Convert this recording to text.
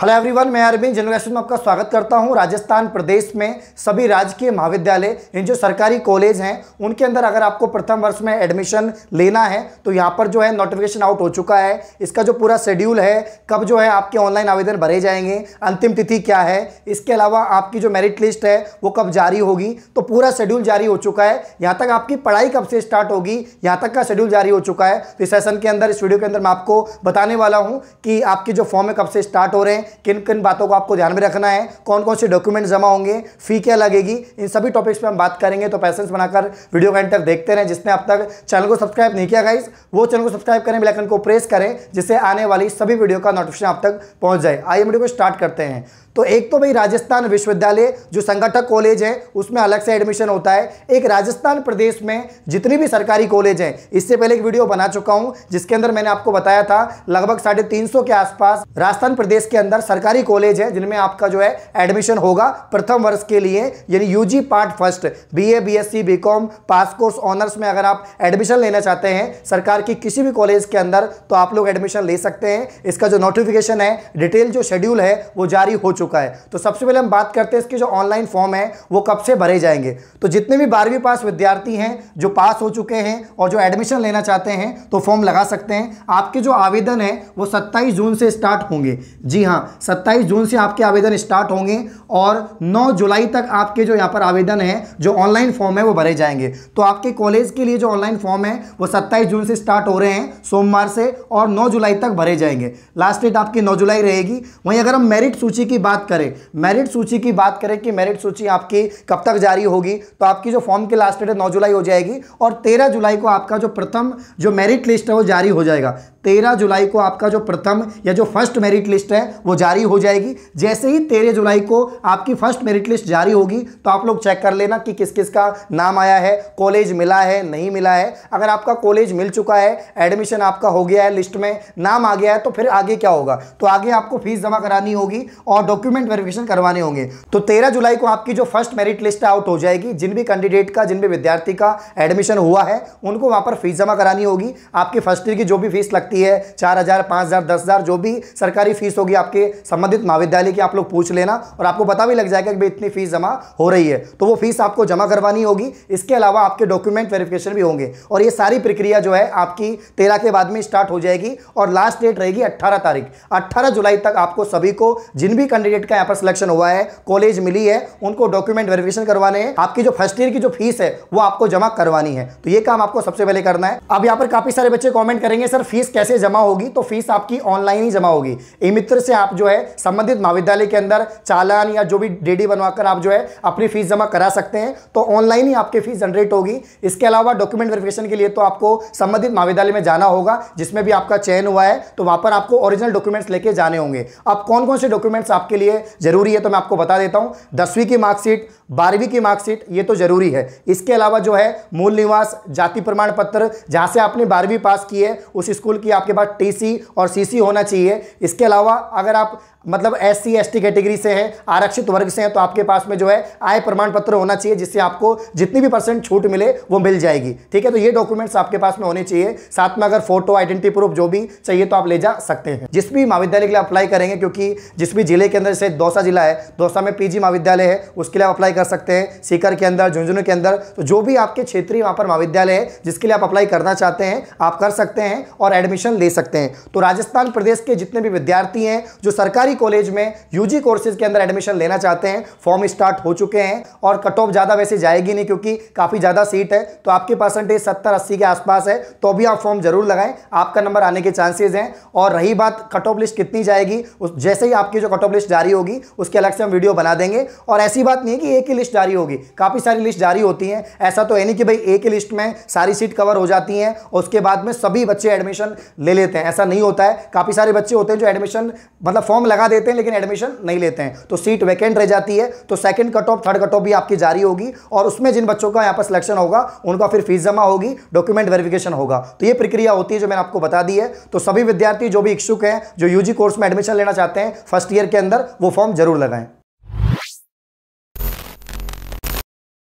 hello everyone मैं Arvind general में आपका स्वागत करता हूं राजस्थान प्रदेश में सभी राजकीय महाविद्यालय इन जो सरकारी कॉलेज हैं उनके अंदर अगर आपको प्रथम वर्ष में एडमिशन लेना है तो यहां पर जो है नोटिफिकेशन आउट हो चुका है इसका जो पूरा शेड्यूल है कब जो है आपके ऑनलाइन आवेदन भरे जाएंगे अंतिम तिथि क्या है इसके अलावा आपकी जो मेरिट लिस्ट है वो कब जारी होगी तो पूरा शेड्यूल जारी हो चुका है यहाँ तक आपकी पढ़ाई कब से स्टार्ट होगी यहाँ तक का शेड्यूल जारी हो चुका है तो सेशन के अंदर इस वीडियो के अंदर मैं आपको बताने वाला हूँ कि आपके जो फॉर्म है कब से स्टार्ट हो रहे हैं किन किन बातों को आपको ध्यान में रखना है कौन कौन से डॉक्यूमेंट जमा होंगे फी क्या लगेगी इन सभी टॉपिक्स पर हम बात करेंगे तो पैसेंस बनाकर वीडियो का एंटर देखते रहें जिसने अब तक चैनल को सब्सक्राइब नहीं किया गाइज वो चैनल को सब्सक्राइब करें बेलाइकन को प्रेस करें जिससे आने वाली सभी वीडियो का नोटिफिकेशन आप तक पहुँच जाए आइए वीडियो को स्टार्ट करते हैं तो एक तो भाई राजस्थान विश्वविद्यालय जो संगठक कॉलेज है उसमें अलग से एडमिशन होता है एक राजस्थान प्रदेश में जितनी भी सरकारी कॉलेज हैं इससे पहले एक वीडियो बना चुका हूं जिसके अंदर मैंने आपको बताया था लगभग साढ़े तीन सौ के आसपास राजस्थान प्रदेश के अंदर सरकारी कॉलेज है जिनमें आपका जो है एडमिशन होगा प्रथम वर्ष के लिए यानी UG part first B A B S C B com pass course honours में अगर आप एडमिशन लेना चाहते हैं सरकार की किसी भी कॉलेज के अंदर तो आप लोग एडमिशन ले सकते हैं इसका जो नोटिफिकेशन है डिटेल जो शेड्यूल है वो जारी हो चुका चुका है तो सबसे पहले हम बात करते हैं इसके जो ऑनलाइन फॉर्म है वो कब से भरे जाएंगे तो जितने भी बारहवीं पास विद्यार्थी हैं जो पास हो चुके हैं और जो एडमिशन लेना चाहते हैं तो फॉर्म लगा सकते हैं आपके जो आवेदन है वो सत्ताईस जून से स्टार्ट होंगे जी हाँ सत्ताईस जून से आपके आवेदन स्टार्ट होंगे और नौ जुलाई तक आपके जो यहाँ पर आवेदन है जो ऑनलाइन फॉर्म है वो भरे जाएंगे तो आपके कॉलेज के लिए जो ऑनलाइन फॉर्म है वो सत्ताईस जून से स्टार्ट हो रहे हैं सोमवार से और 9 जुलाई तक भरे जाएंगे लास्ट डेट आपकी 9 जुलाई रहेगी वहीं अगर हम मेरिट सूची की बात करें मेरिट सूची की बात करें कि मेरिट सूची आपकी कब तक जारी होगी तो आपकी जो फॉर्म की लास्ट डेट है नौ जुलाई हो जाएगी और तेरह जुलाई को आपका जो प्रथम जो मेरिट लिस्ट है वो जारी हो जाएगा तेरह जुलाई को आपका जो प्रथम या जो फर्स्ट मेरिट लिस्ट है वो जारी हो जाएगी जैसे ही तेरह जुलाई को आपकी फर्स्ट मेरिट लिस्ट जारी होगी तो आप लोग चेक कर लेना कि किस किस का नाम आया है कॉलेज मिला है नहीं मिला है अगर आपका कॉलेज मिल चुका है एडमिशन आपका हो गया है लिस्ट में नाम आ गया है तो फिर आगे क्या होगा तो आगे आपको फीस जमा करानी होगी और डॉक्यूमेंट वेरिफिकेशन करवाने होंगे तो तेरह जुलाई को आपकी जो फर्स्ट मेरिट लिस्ट आउट हो जाएगी जिन भी कैंडिडेट का जिन भी विद्यार्थी का एडमिशन हुआ है उनको वहां पर फीस जमा करानी होगी आपकी फर्स्ट ईयर की जो भी फीस लगती रहती है चार हज़ार पाँच हज़ार दस हज़ार जो भी सरकारी फीस होगी आपके संबंधित महाविद्यालय की आप लोग पूछ लेना और आपको पता भी लग जाएगा कि इतनी फीस जमा हो रही है तो वो फीस आपको जमा करवानी होगी इसके अलावा आपके डॉक्यूमेंट वेरिफिकेशन भी होंगे और ये सारी प्रक्रिया जो है आपकी तेरह के बाद में स्टार्ट हो जाएगी और लास्ट डेट रहेगी अट्ठारह तारीख अट्ठारह जुलाई तक आपको सभी को जिन भी कैंडिडेट का यहाँ पर सिलेक्शन हुआ है कॉलेज मिली है उनको डॉक्यूमेंट वेरिफिकेशन करवाने हैं आपकी जो फर्स्ट ईयर की जो फीस है वो आपको जमा करवानी है तो ये काम आपको सबसे पहले करना है अब यहाँ पर काफी सारे बच्चे कॉमेंट करेंगे सर फीस कैसे जमा होगी तो फीस आपकी ऑनलाइन ही जमा होगी ई मित्र से आप जो है संबंधित महाविद्यालय के अंदर चालान या जो भी डीडी बनवाकर आप जो है अपनी फीस जमा करा सकते हैं तो ऑनलाइन ही आपकी फीस जनरेट होगी इसके अलावा डॉक्यूमेंट वेरिफिकेशन के लिए तो आपको संबंधित महाविद्यालय में जाना होगा जिसमें भी आपका चयन हुआ है तो वहां पर आपको ओरिजिनल डॉक्यूमेंट्स लेके जाने होंगे अब कौन कौन से डॉक्यूमेंट्स आपके लिए जरूरी है तो मैं आपको बता देता हूं दसवीं की मार्कशीट बारहवीं की मार्कशीट ये तो जरूरी है इसके अलावा जो है मूल निवास जाति प्रमाण पत्र जहां से आपने बारहवीं पास की है उस स्कूल की कि आपके पास टीसी और सीसी होना चाहिए इसके अलावा अगर आप मतलब एस सी कैटेगरी से हैं आरक्षित वर्ग से हैं तो आपके पास में जो है आय प्रमाण पत्र होना चाहिए जिससे आपको जितनी भी परसेंट छूट मिले वो मिल जाएगी ठीक है तो ये डॉक्यूमेंट्स आपके पास में होने चाहिए साथ में अगर फोटो आइडेंटिटी प्रूफ जो भी चाहिए तो आप ले जा सकते हैं जिस भी महाविद्यालय के लिए अप्लाई करेंगे क्योंकि जिस भी जिले के अंदर से दौसा जिला है दौसा में पीजी महाविद्यालय है उसके लिए आप अप्लाई कर सकते हैं सीकर के अंदर झुंझुनू के अंदर तो जो भी आपके क्षेत्रीय वहाँ पर महाविद्यालय है जिसके लिए आप अप्लाई करना चाहते हैं आप कर सकते हैं और एडमिशन एडमिशन ले सकते हैं तो राजस्थान प्रदेश के जितने भी विद्यार्थी हैं जो सरकारी कॉलेज में यूजी कोर्सेज के अंदर एडमिशन लेना चाहते हैं फॉर्म स्टार्ट हो चुके हैं और कट ऑफ ज़्यादा वैसे जाएगी नहीं क्योंकि काफ़ी ज़्यादा सीट है तो आपके परसेंटेज सत्तर अस्सी के आसपास है तो भी आप फॉर्म जरूर लगाएं आपका नंबर आने के चांसेज हैं और रही बात कट ऑफ लिस्ट कितनी जाएगी उस जैसे ही आपकी जो कट ऑफ लिस्ट जारी होगी उसके अलग से हम वीडियो बना देंगे और ऐसी बात नहीं है कि एक ही लिस्ट जारी होगी काफ़ी सारी लिस्ट जारी होती है ऐसा तो है नहीं कि भाई एक ही लिस्ट में सारी सीट कवर हो जाती है उसके बाद में सभी बच्चे एडमिशन ले लेते हैं ऐसा नहीं होता है काफ़ी सारे बच्चे होते हैं जो एडमिशन मतलब फॉर्म लगा देते हैं लेकिन एडमिशन नहीं लेते हैं तो सीट वैकेंट रह जाती है तो second cut off third cut off भी आपकी जारी होगी और उसमें जिन बच्चों का यहाँ पर सिलेक्शन होगा उनका फिर फीस जमा होगी डॉक्यूमेंट वेरिफिकेशन होगा तो ये प्रक्रिया होती है जो मैंने आपको बता दी है तो सभी विद्यार्थी जो भी इच्छुक हैं जो यू कोर्स में एडमिशन लेना चाहते हैं फर्स्ट ईयर के अंदर वो फॉर्म जरूर लगाएं